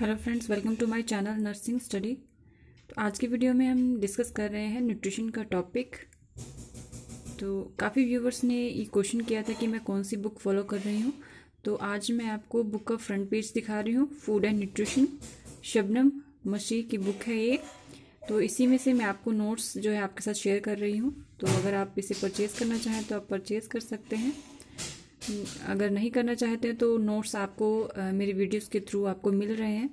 Hello friends welcome to my channel nursing study तो आज की वीडियो में हम डिस्कस कर रहे हैं न्यूट्रिशन का टॉपिक तो काफ़ी व्यूवर्स ने ये क्वेश्चन किया था कि मैं कौन सी बुक फॉलो कर रही हूँ तो आज मैं आपको बुक का फ्रंट पेज दिखा रही हूँ फूड एंड न्यूट्रिशन शबनम मशी की बुक है ये तो इसी में से मैं आपको नोट्स जो है आपके साथ शेयर कर रही हूँ तो अगर आप इसे परचेज़ करना चाहें तो आप परचेज़ कर सकते हैं अगर नहीं करना चाहते हैं तो नोट्स आपको मेरे वीडियोस के थ्रू आपको मिल रहे हैं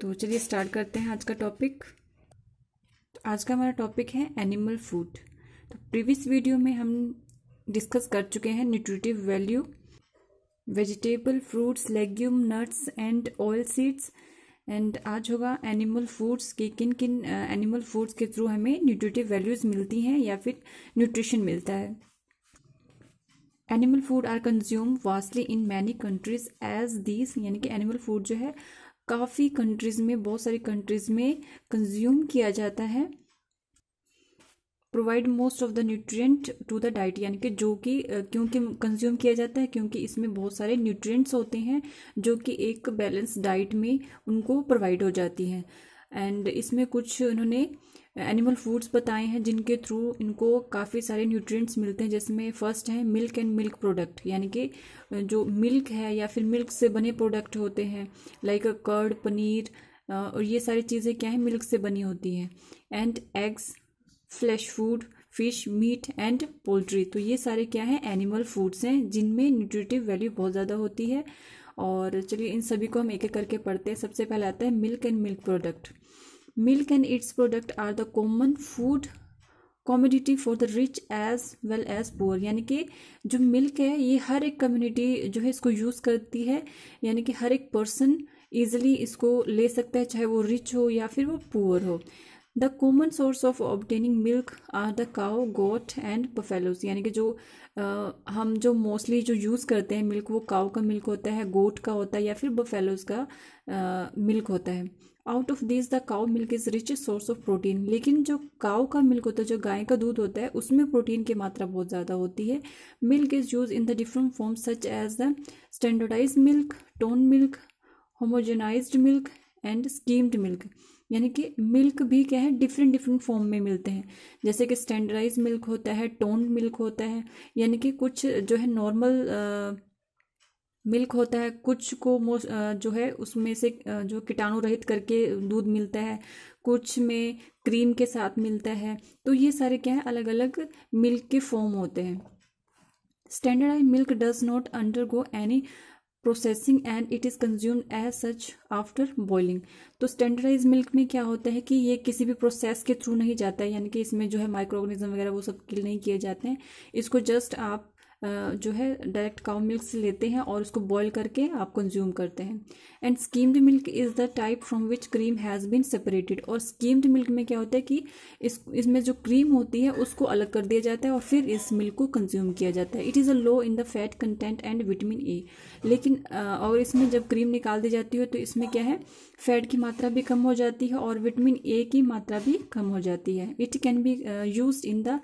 तो चलिए स्टार्ट करते हैं आज का टॉपिक तो आज का हमारा टॉपिक है एनिमल फूड तो प्रीवियस वीडियो में हम डिस्कस कर चुके हैं nutritive value vegetable fruits legume nuts and oil seeds and आज होगा एनिमल फूड्स के किन किन एनिमल फूड्स के थ्रू हमें न्यूट्रिटिव वैल्यूज़ मिलती हैं या फिर न्यूट्रिशन मिलता है animal food are consume vastly in many countries as these यानी कि एनिमल फूड जो है काफ़ी कंट्रीज़ में बहुत सारी कंट्रीज़ में कंज्यूम किया जाता है provide most of the nutrient to the diet यानी कि जो कि क्योंकि कंज्यूम किया जाता है क्योंकि इसमें बहुत सारे न्यूट्रिएंट्स होते हैं जो कि एक बैलेंस डाइट में उनको प्रोवाइड हो जाती है एंड इसमें कुछ उन्होंने एनिमल फूड्स बताए हैं जिनके थ्रू इनको काफ़ी सारे न्यूट्रिएंट्स मिलते हैं जिसमें फर्स्ट है मिल्क एंड मिल्क प्रोडक्ट यानी कि जो मिल्क है या फिर मिल्क से बने प्रोडक्ट होते हैं लाइक कर्ड पनीर और ये सारी चीज़ें क्या है मिल्क से बनी होती हैं and eggs flesh food fish meat and poultry तो ये सारे क्या हैं एनिमल फूड्स हैं जिनमें न्यूट्रिटिव वैल्यू बहुत ज़्यादा होती है और चलिए इन सभी को हम एक एक करके पढ़ते हैं सबसे पहले आता है milk and milk product milk and its product are the common food commodity for the rich as well as poor यानी कि जो मिल्क है ये हर एक कम्युनिटी जो है इसको यूज़ करती है यानी कि हर एक पर्सन ईजिली इसको ले सकता है चाहे वो रिच हो या फिर वो पुअर हो the common source of obtaining milk are the cow goat and buffaloes यानी कि जो आ, हम जो मोस्टली जो यूज़ करते हैं मिल्क वो काओ का मिल्क होता है गोट का होता है या फिर बफेलोज का मिल्क होता है out of this the cow milk is rich source of protein लेकिन जो काउ का मिल्क होता है जो गाय का दूध होता है उसमें प्रोटीन की मात्रा बहुत ज़्यादा होती है milk is use in the different form such as the standardize milk tone milk homogenize milk and skimmed milk यानी कि मिल्क भी क्या है डिफरेंट डिफरेंट फॉर्म में मिलते हैं जैसे कि स्टैंडर्डाइज मिल्क होता है टोन मिल्क होता है यानी कि कुछ जो है नॉर्मल मिल्क होता है कुछ को जो है उसमें से जो कीटाणु रहित करके दूध मिलता है कुछ में क्रीम के साथ मिलता है तो ये सारे क्या है अलग अलग मिल्क के फॉर्म होते हैं standardize milk does not undergo any processing and it is consumed as such after boiling तो स्टैंडर्डाइज मिल्क में क्या होता है कि ये किसी भी प्रोसेस के थ्रू नहीं जाता है यानी कि इसमें जो है माइक्रो ऑर्गेनिज्म वगैरह वो सब किल नहीं किए जाते हैं इसको जस्ट आप जो है डायरेक्ट काउ मिल्क से लेते हैं और उसको बॉयल करके आप कंज्यूम करते हैं and skimmed milk is the type from which cream has been separated और स्कीम्ड मिल्क में क्या होता है कि इस इसमें जो क्रीम होती है उसको अलग कर दिया जाता है और फिर इस मिल्क को कंज्यूम किया जाता है it is a low in the fat content and vitamin A लेकिन और इसमें जब क्रीम निकाल दी जाती है तो इसमें क्या है फैट की मात्रा भी कम हो जाती है और विटामिन ए की मात्रा भी कम हो जाती है it can be use in the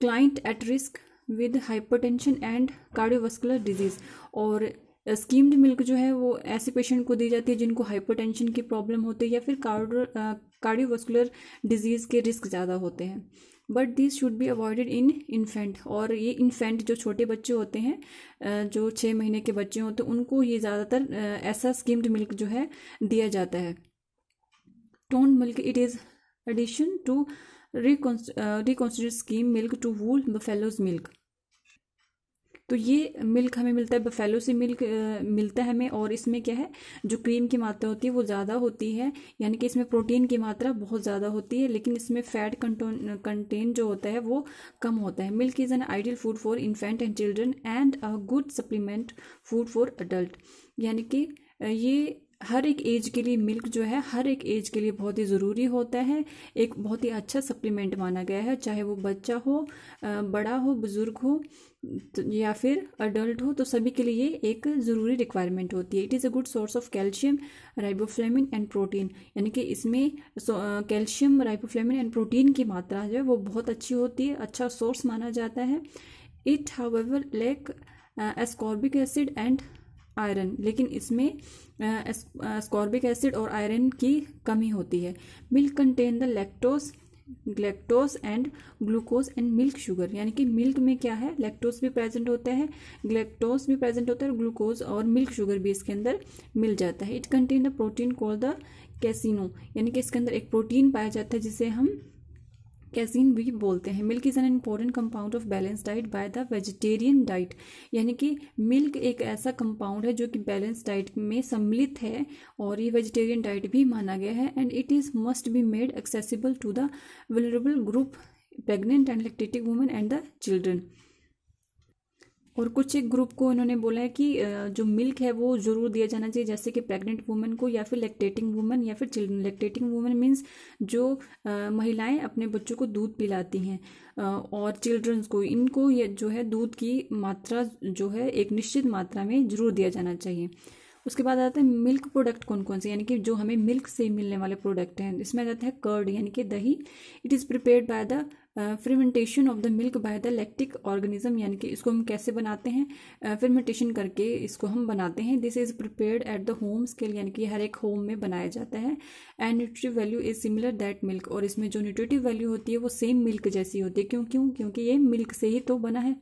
client at risk with hypertension and cardiovascular disease और स्कीम्ड uh, मिल्क जो है वो ऐसे पेशेंट को दी जाती है जिनको हाइपरटेंशन की प्रॉब्लम होती है या फिर कार्डियोवास्कुलर डिजीज़ uh, के रिस्क ज़्यादा होते हैं but this should be avoided in infant और ये इन्फेंट जो छोटे बच्चे होते हैं uh, जो छः महीने के बच्चे होते हैं तो उनको ये ज़्यादातर ऐसा स्कीम्ड मिल्क जो है दिया जाता है tone milk it is addition to reconstitute skim milk to whole buffaloes milk तो ये मिल्क हमें मिलता है बफेलो से मिल्क आ, uh, मिलता है हमें और इसमें क्या है जो क्रीम की मात्रा होती है वो ज़्यादा होती है यानी कि इसमें प्रोटीन की मात्रा बहुत ज़्यादा होती है लेकिन इसमें फैट कंटोन कंटेन जो होता है वो कम होता है milk is an ideal food for infant and children and a good supplement food for adult यानी कि uh, ये हर एक एज के लिए मिल्क जो है हर एक एज के लिए बहुत ही ज़रूरी होता है एक बहुत ही अच्छा सप्लीमेंट माना गया है चाहे वो बच्चा हो बड़ा हो बुज़ुर्ग हो तो या फिर अडल्ट हो तो सभी के लिए एक ज़रूरी रिक्वायरमेंट होती है it is a good source of calcium riboflavin and protein यानी कि इसमें कैल्शियम राइबोफ्लेमिन एंड प्रोटीन की मात्रा जो है वो बहुत अच्छी होती है अच्छा सोर्स माना जाता है it however lack ascorbic acid and iron लेकिन इसमें स्कॉर्बिक एसिड और आयरन की कमी होती है milk contain the lactose galactose and glucose and milk sugar यानी कि मिल्क में क्या है लैक्टोज भी प्रेजेंट होता है ग्लेक्टोस भी प्रेजेंट होता है ग्लूकोज और मिल्क शुगर भी इसके अंदर मिल जाता है it contain the protein call the casein यानी कि इसके अंदर एक प्रोटीन पाया जाता है जिसे हम कैसीन भी बोलते हैं milk is an important compound of balance diet by the vegetarian diet यानी कि मिल्क एक ऐसा कंपाउंड है जो कि बैलेंस डाइट में सम्मिलित है और ये वेजिटेरियन डाइट भी माना गया है and it is must be made accessible to the vulnerable group pregnant and lactating women and the children और कुछ एक ग्रुप को इन्होंने बोला है कि जो मिल्क है वो ज़रूर दिया जाना चाहिए जैसे कि प्रेग्नेंट वुमेन को या फिर लैक्टेटिंग वुमेन या फिर चिल्ड्रन लैक्टेटिंग वुमेन मीन्स जो महिलाएं अपने बच्चों को दूध पिलाती हैं और चिल्ड्रंस को इनको ये जो है दूध की मात्रा जो है एक निश्चित मात्रा में ज़रूर दिया जाना चाहिए उसके बाद आता है मिल्क प्रोडक्ट कौन कौन से यानी कि जो हमें मिल्क से मिलने वाले प्रोडक्ट हैं इसमें आ जाता है कर्ड यानी कि दही it is prepare by the fermentation of the milk by the lactic organism यानी कि इसको हम कैसे बनाते हैं फर्मेंटेशन uh, करके इसको हम बनाते हैं this is prepared at the home scale यानी कि हर एक होम में बनाया जाता है and nutritive value is similar that milk और इसमें जो न्यूट्रिटिव वैल्यू होती है वो सेम मिल्क जैसी होती है क्यों क्यों क्योंकि ये मिल्क से ही तो बना है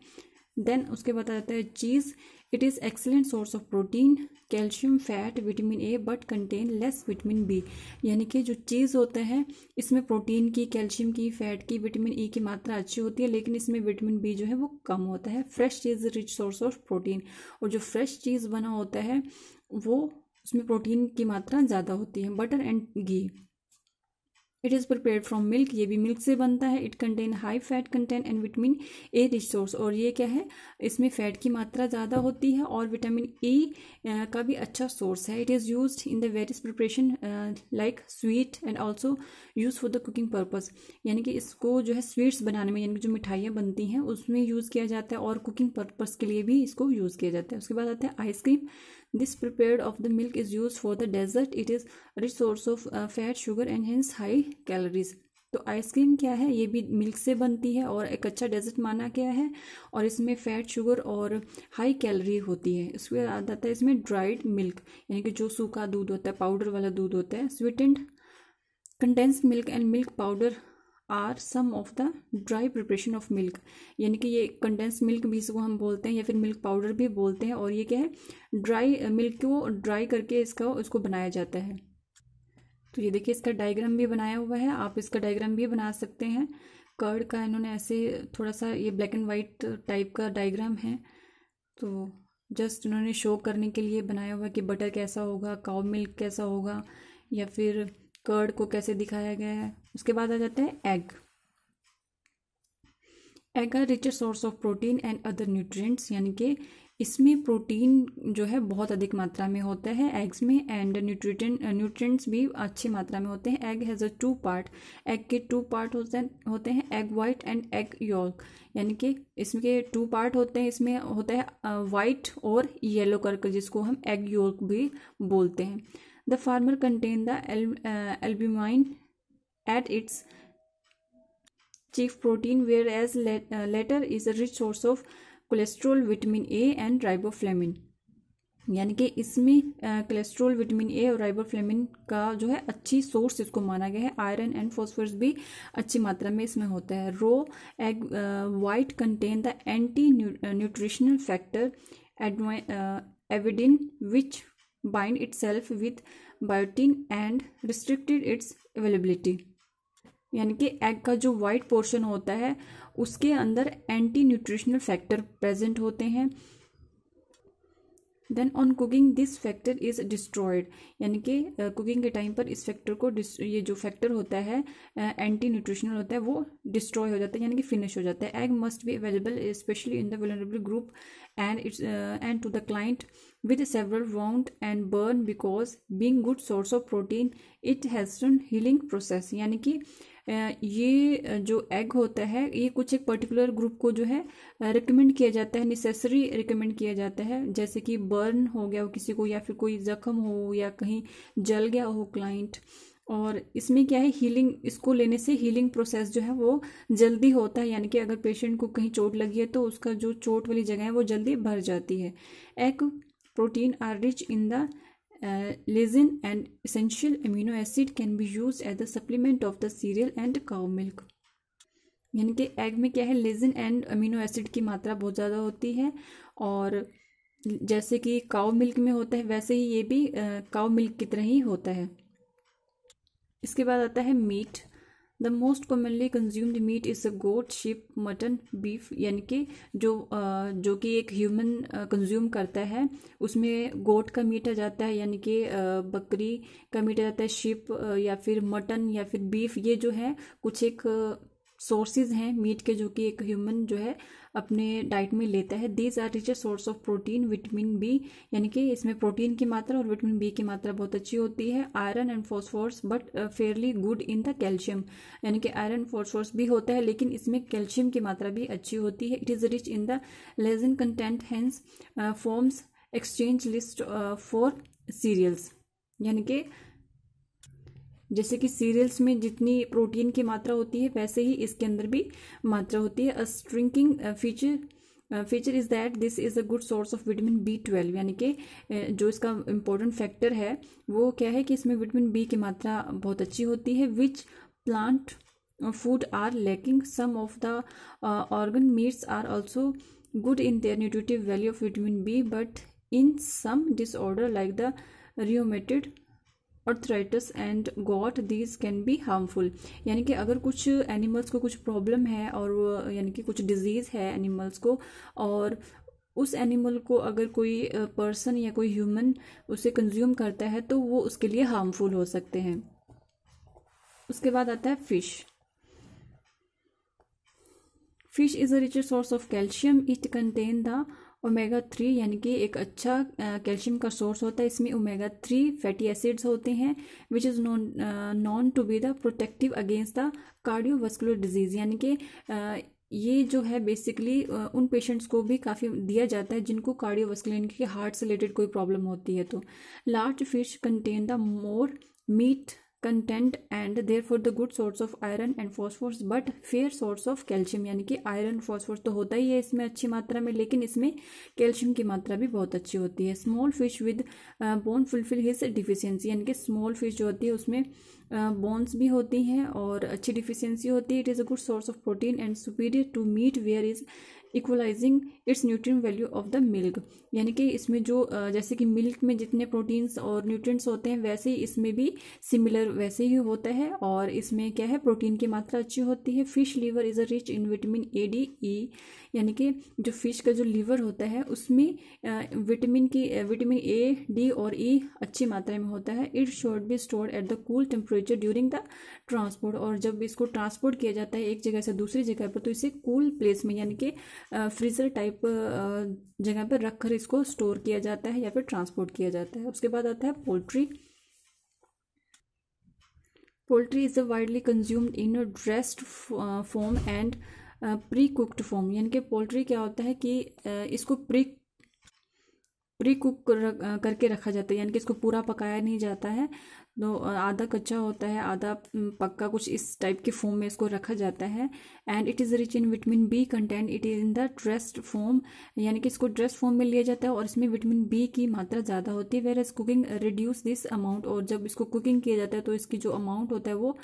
देन उसके बाद आ जाता है cheese it is excellent source of protein calcium fat vitamin A but contain less vitamin B यानी कि जो चीज़ होता है इसमें प्रोटीन की कैल्शियम की फैट की विटामिन ई e की मात्रा अच्छी होती है लेकिन इसमें विटामिन बी जो है वो कम होता है fresh cheese rich source of protein और जो फ्रेश चीज़ बना होता है वो उसमें प्रोटीन की मात्रा ज़्यादा होती है butter and ghee it is prepare from milk ये भी मिल्क से बनता है it contain high fat content and vitamin A rich source और ये क्या है इसमें फैट की मात्रा ज़्यादा होती है और विटामिन ए का भी अच्छा सोर्स है it is use in the various preparation like sweet and also use for the cooking purpose यानी कि इसको जो है स्वीट्स बनाने में यानी कि जो मिठाइयाँ बनती हैं उसमें यूज़ किया जाता है और कुकिंग पर्पज़ के लिए भी इसको यूज़ किया जाता है उसके बाद आता है ice cream This prepared of the milk is used for the dessert. It is rich source of uh, fat, sugar and hence high calories. तो आइसक्रीम क्या है ये भी मिल्क से बनती है और एक अच्छा डेजर्ट माना गया है और इसमें फैट शुगर और हाई कैलोरी होती है उसके बाद आता है इसमें ड्राइड मिल्क यानी कि जो सूखा दूध होता है पाउडर वाला दूध होता है sweetened condensed milk and milk powder are some of the dry preparation of milk यानी कि ये कंडेंस मिल्क भी इसको हम बोलते हैं या फिर मिल्क पाउडर भी बोलते हैं और ये क्या है ड्राई मिल्क को ड्राई करके इसका उसको बनाया जाता है तो ये देखिए इसका डायग्राम भी बनाया हुआ है आप इसका डायग्राम भी बना सकते हैं कर्ड का इन्होंने ऐसे थोड़ा सा ये ब्लैक एंड वाइट टाइप का डायग्राम है तो जस्ट उन्होंने शो करने के लिए बनाया हुआ कि बटर कैसा होगा काउ मिल्क कैसा होगा या फिर कर्ड को कैसे दिखाया गया है उसके बाद आ जाता है egg egg are rich source of protein and other nutrients यानी कि इसमें प्रोटीन जो है बहुत अधिक मात्रा में होता है एग्स में एंड न्यूट्रिटन न्यूट्रिएंट्स भी अच्छी मात्रा में होते हैं egg has a two part egg के टू पार्ट होते हैं होते हैं egg white and egg yolk यानी कि इसमें के टू पार्ट होते हैं इसमें होता है वाइट और येलो कलर का जिसको हम एग यॉर्क भी बोलते हैं the former contain the al uh, albumin at its chief protein whereas let, uh, latter is a rich source of cholesterol vitamin a and riboflavin यानी कि इसमें कोलेस्ट्रॉल विटामिन ए और राइबोफ्लेमिन का जो है अच्छी सोर्स इसको माना गया है आयरन एंड फॉस्फोरस भी अच्छी मात्रा में इसमें होता है raw egg white contain the anti nutritional factor एडवाइ avidin which bind itself with biotin and restricted its availability यानी कि एग का जो वाइट पोर्शन होता है उसके अंदर एंटी न्यूट्रिशनल फैक्टर प्रेजेंट होते हैं then on cooking this factor is destroyed यानी कि कुकिंग के टाइम पर इस फैक्टर को ये जो फैक्टर होता है एंटी न्यूट्रिशनल होता है वो डिस्ट्रॉय हो जाता है यानी कि फिनिश हो जाता है egg must be available specially in the vulnerable group and its and to the client with several wound and burn because being good source of protein it has healing process यानी कि ये जो egg होता है ये कुछ एक particular group को जो है रिकमेंड किया जाता है नेसेसरी रिकमेंड किया जाता है जैसे कि बर्न हो गया हो किसी को या फिर कोई ज़ख्म हो या कहीं जल गया हो क्लाइंट और इसमें क्या है हीलिंग इसको लेने से हीलिंग प्रोसेस जो है वो जल्दी होता है यानी कि अगर पेशेंट को कहीं चोट लगी है तो उसका जो चोट वाली जगह है वो जल्दी भर जाती है egg protein are rich in the uh, lysine and essential amino acid can be used as the supplement of the cereal and cow milk यानी कि एग में क्या है लेजिन एंड अमीनो एसिड की मात्रा बहुत ज़्यादा होती है और जैसे कि काव मिल्क में होता है वैसे ही ये भी काव मिल्क की तरह ही होता है इसके बाद आता है meat the most commonly consumed meat is a goat sheep mutton beef यानी कि जो जो कि एक ह्यूमन कंज्यूम करता है उसमें गोट का मीट आ जाता है यानी कि बकरी का मीट आ जाता है शिप या फिर मटन या फिर बीफ ये जो है कुछ एक सोर्सेज हैं मीट के जो कि एक ह्यूमन जो है अपने डाइट में लेता है these are rich source of protein vitamin B यानी कि इसमें प्रोटीन की मात्रा और विटामिन बी की मात्रा बहुत अच्छी होती है iron and phosphorus but fairly good in the calcium यानी कि आयरन फॉस्फोर्स भी होता है लेकिन इसमें कैल्शियम की मात्रा भी अच्छी होती है it is rich in the lysine content hence forms exchange list for cereals यानी कि जैसे कि सीरियल्स में जितनी प्रोटीन की मात्रा होती है वैसे ही इसके अंदर भी मात्रा होती है a striking feature feature is that this is a good source of vitamin B twelve यानी कि uh, जो इसका इम्पोर्टेंट फैक्टर है वो क्या है कि इसमें विटामिन बी की मात्रा बहुत अच्छी होती है which plant food are lacking some of the organ meats are also good in their nutritive value of vitamin B but in some disorder like the rheumatoid और and gout these can be harmful यानी कि अगर कुछ animals को कुछ problem है और यानी कि कुछ डिजीज़ है एनिमल्स को और उस एनिमल को अगर कोई पर्सन या कोई ह्यूमन उसे कंज्यूम करता है तो वो उसके लिए हार्मफुल हो सकते हैं उसके बाद आता है fish fish is a richer source of calcium it contain the omega three यानी कि एक अच्छा कैल्शियम का सोर्स होता है इसमें ओमेगा थ्री फैटी एसिड्स होते हैं which is known known to be the protective against the cardiovascular disease यानी कि ये जो है बेसिकली उन पेशेंट्स को भी काफ़ी दिया जाता है जिनको कार्डियोवास्कुलर यानी कि हार्ट से रिलेटेड कोई प्रॉब्लम होती है तो large fish contain the more meat content and therefore the good source of iron and phosphorus but fair source of calcium यानी कि आयरन फॉस्फोर्स तो होता ही है इसमें अच्छी मात्रा में लेकिन इसमें कैल्शियम की मात्रा भी बहुत अच्छी होती है small fish with bone fulfil his deficiency यानी कि स्मॉल फिश जो होती है उसमें बोन्स भी होती हैं और अच्छी डिफिशियंसी होती है it is a good source of protein and superior to meat where is equalising its nutritive value of the milk यानी कि इसमें जो जैसे कि मिल्क में जितने प्रोटीन्स और न्यूट्रिएंट्स होते हैं वैसे ही इसमें भी सिमिलर वैसे ही होता है और इसमें क्या है प्रोटीन की मात्रा अच्छी होती है fish liver is a rich in vitamin A D E यानी कि जो फिश का जो लीवर होता है उसमें विटामिन की विटामिन ए डी और ई e अच्छी मात्रा में होता है it should be stored at the cool temperature temperature during the transport और जब इसको ट्रांसपोर्ट किया जाता है एक जगह से दूसरी जगह पर तो इसे कूल प्लेस में यानी कि फ्रीज़र टाइप जगह पर रखकर इसको स्टोर किया जाता है या फिर ट्रांसपोर्ट किया जाता है उसके बाद आता है poultry poultry is a widely consumed in a dressed form and pre cooked form यानी कि पोल्ट्री क्या होता है कि इसको प्री प्री कुक करके रखा जाता है यानी कि इसको पूरा पकाया नहीं जाता है दो तो, आधा कच्चा होता है आधा पक्का कुछ इस टाइप के फॉर्म में इसको रखा जाता है and it is rich in vitamin B content it is in the dressed form यानी कि इसको ड्रेस्ड फॉर्म में लिया जाता है और इसमें विटामिन बी की मात्रा ज़्यादा होती है whereas cooking reduce this amount और जब इसको कुकिंग किया जाता है तो इसकी जो अमाउंट होता है वो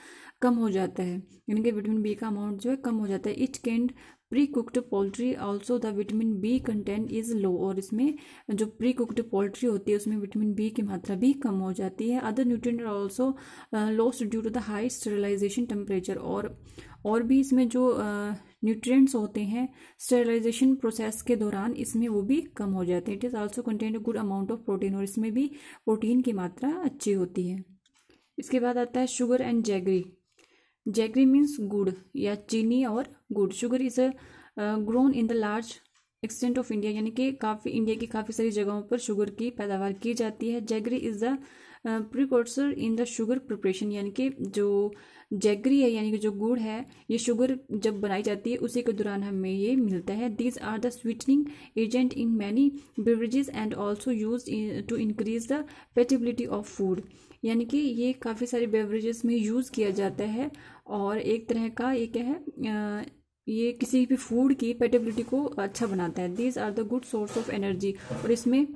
कम हो जाता है यानी कि विटामिन बी का अमाउंट जो है कम हो जाता है it canned pre cooked poultry also the vitamin B content is low और इसमें जो प्री कुक्ड पोल्ट्री होती है उसमें विटामिन बी की मात्रा भी कम हो जाती है other nutrient are also lost due to the high sterilisation temperature और और भी इसमें जो न्यूट्रिएंट्स uh, होते हैं स्टेरलाइजेशन प्रोसेस के दौरान इसमें वो भी कम हो जाते हैं it is also content good amount of protein और इसमें भी प्रोटीन की मात्रा अच्छी होती है इसके बाद आता है sugar and jaggery jaggery means gur या चीनी और gur sugar is a grown in the large extent of India यानी कि काफ़ी इंडिया की काफ़ी सारी जगहों पर शुगर की पैदावार की जाती है jaggery is the precursor in the sugar preparation यानी कि जो जैगरी है यानी कि जो गुड़ है ये शुगर जब बनाई जाती है उसी के दौरान हमें ये मिलता है these are the sweetening agent in many beverages and also use to increase the palatability of food यानी कि ये काफ़ी सारी बेवरेजेस में यूज़ किया जाता है और एक तरह का ये क्या है ये किसी भी फूड की पेटेबिलिटी को अच्छा बनाता है these are the good source of energy और इसमें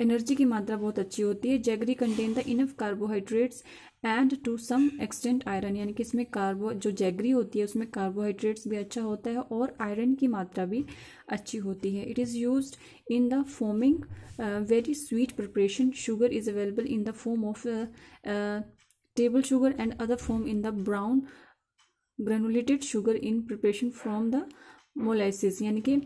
एनर्जी की मात्रा बहुत अच्छी होती है jaggery contain the enough carbohydrates and to some extent iron यानी कि इसमें कार्बो जो जैगरी होती है उसमें कार्बोहाइड्रेट्स भी अच्छा होता है और आयरन की मात्रा भी अच्छी होती है it is use in the forming very sweet preparation sugar is available in the form of table sugar and other form in the brown granulated sugar in preparation from the molasses यानी कि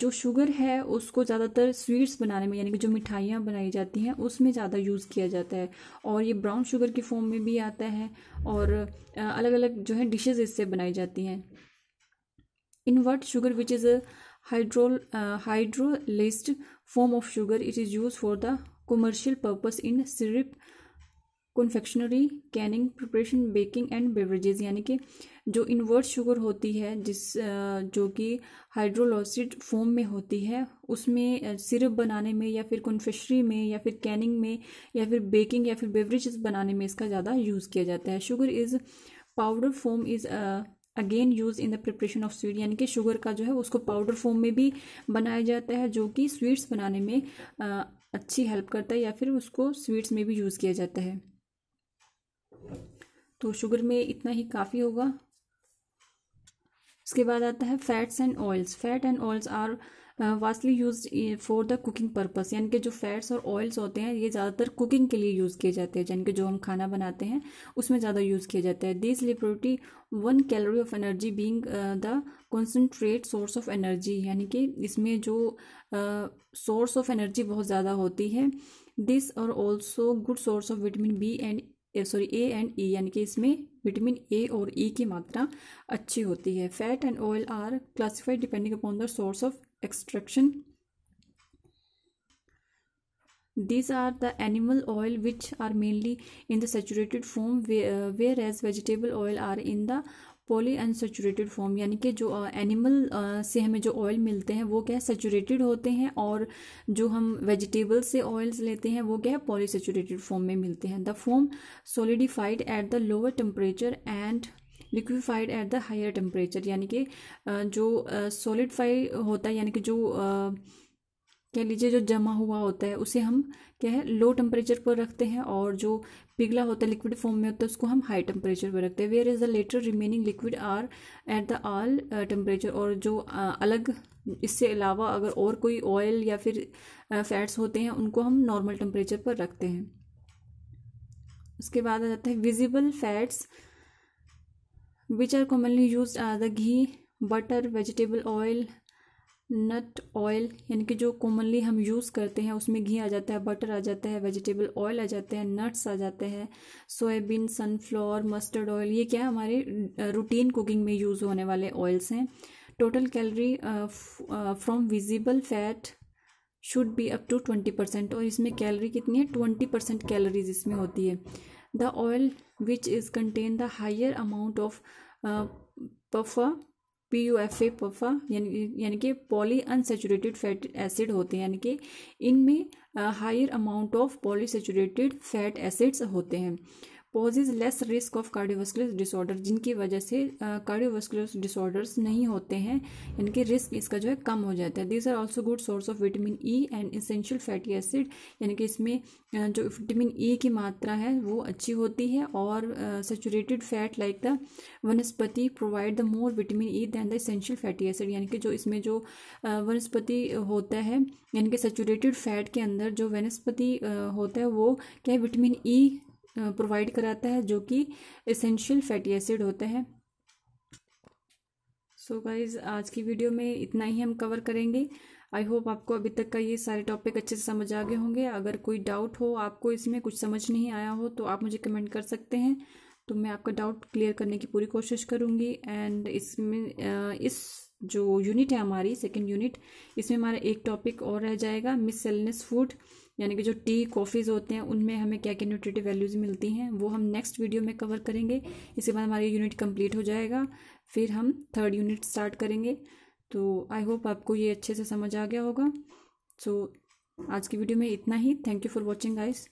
जो sugar है उसको ज़्यादातर sweets बनाने में यानी कि जो मिठाइयाँ बनाई जाती हैं उसमें ज़्यादा यूज़ किया जाता है और ये ब्राउन शुगर के फॉर्म में भी आता है और अलग अलग जो है डिशेज़ इससे बनाई जाती हैं invert sugar which is hydrol hydrolysed form of sugar it is use for the commercial purpose in syrup confectionery canning preparation baking and beverages यानी कि जो इन्वर्ट शुगर होती है जिस जो कि हाइड्रोलोसिड फॉर्म में होती है उसमें सिरप बनाने में या फिर कन्फेक्शनरी में या फिर कैनिंग में या फिर बेकिंग या फिर बेवरेजेस बनाने में इसका ज़्यादा यूज़ किया जाता है sugar is powder form is again use in the preparation of sweet यानी कि शुगर का जो है उसको पाउडर फॉर्म में भी बनाया जाता है जो कि स्वीट्स बनाने में अच्छी हेल्प करता है या फिर उसको स्वीट्स में भी यूज़ किया जाता है तो शुगर में इतना ही काफ़ी होगा उसके बाद आता है fats and oils fat and oils are vastly use for the cooking purpose यानी कि जो फैट्स और ऑयल्स होते हैं ये ज़्यादातर कुकिंग के लिए यूज़ किए जाते हैं यानी कि जो हम खाना बनाते हैं उसमें ज़्यादा यूज़ किया जाता है दिस लिप्रोटी one calorie of energy being the concentrate source of energy यानी कि इसमें जो सोर्स ऑफ एनर्जी बहुत ज़्यादा होती है this are also good source of vitamin B and sorry A and E e, यानी कि इसमें विटामिन ए और ई e की मात्रा अच्छी होती है fat and oil are classified depending upon the source of extraction these are the animal oil which are mainly in the saturated form where as vegetable oil are in the poly unsaturated form यानी कि जो animal से हमें जो oil मिलते हैं वो क्या है सेचुरेटेड होते हैं और जो हम वेजिटेबल से ऑयल्स लेते हैं वो क्या है सेचूरेटेड फॉर्म में मिलते हैं the form solidified at the lower temperature and liquefied at the higher temperature यानी कि जो सोलिडफाई होता है यानी कि जो uh, कह लीजिए जो जमा हुआ होता है उसे हम क्या है लो टेम्परेचर पर रखते हैं और जो पिघला होता है लिक्विड फॉर्म में होता है उसको हम हाई टेम्परेचर पर रखते हैं where is the later remaining liquid are at the all temperature और जो uh, अलग इससे अलावा अगर और कोई ऑयल या फिर फैट्स uh, होते हैं उनको हम नॉर्मल टेम्परेचर पर रखते हैं उसके बाद आ जाता है visible fats which are commonly use are the ghee butter vegetable oil nut oil यानी कि जो कॉमनली हम यूज़ करते हैं उसमें घी आ जाता है बटर आ जाता है वेजिटेबल ऑयल आ जाते हैं नट्स आ जाते हैं सोयाबीन सनफ्लावर मस्टर्ड ऑयल ये क्या हमारे रूटीन कुकिंग में यूज़ होने वाले ऑयल्स हैं total calorie from visible fat should be up to twenty percent और इसमें कैलरी कितनी है ट्वेंटी परसेंट कैलरीज इसमें होती है the oil which is contain the higher amount of PUFA P U F A PUFA यानी कि पॉली अनसेचुरेटेड फैट एसिड होते हैं यानी कि इनमें higher amount of poly saturated fat acids होते हैं poses less risk of cardiovascular disorder जिनकी वजह से कार्डियोवास्कुलर डिसऑर्डर्स नहीं होते हैं इनके रिस्क इसका जो है कम हो जाता है these are also good source of vitamin E and essential fatty acid यानी कि इसमें जो विटामिन ई e की मात्रा है वो अच्छी होती है और saturated fat like the vanaspati provide the more vitamin E than the essential fatty acid यानी कि जो इसमें जो वनस्पति होता है यानी कि सेचुरेटेड फैट के अंदर जो वनस्पति होता है वो क्या विटामिन ई प्रोवाइड कराता है जो कि इसेंशियल फैटी एसिड होते हैं सो so गाइज आज की वीडियो में इतना ही हम कवर करेंगे आई होप आपको अभी तक का ये सारे टॉपिक अच्छे से समझ आ गए होंगे अगर कोई डाउट हो आपको इसमें कुछ समझ नहीं आया हो तो आप मुझे कमेंट कर सकते हैं तो मैं आपका डाउट क्लियर करने की पूरी कोशिश करूँगी एंड इसमें इस जो यूनिट है हमारी सेकेंड यूनिट इसमें हमारा एक टॉपिक और रह जाएगा मिस फूड यानी कि जो टी कॉफ़ीज़ होते हैं उनमें हमें क्या क्या न्यूट्रिटिव वैल्यूज़ मिलती हैं वो हम नेक्स्ट वीडियो में कवर करेंगे इसके बाद हमारी यूनिट कम्प्लीट हो जाएगा फिर हम थर्ड यूनिट स्टार्ट करेंगे तो आई होप आपको ये अच्छे से समझ आ गया होगा सो so, आज की वीडियो में इतना ही thank you for watching ice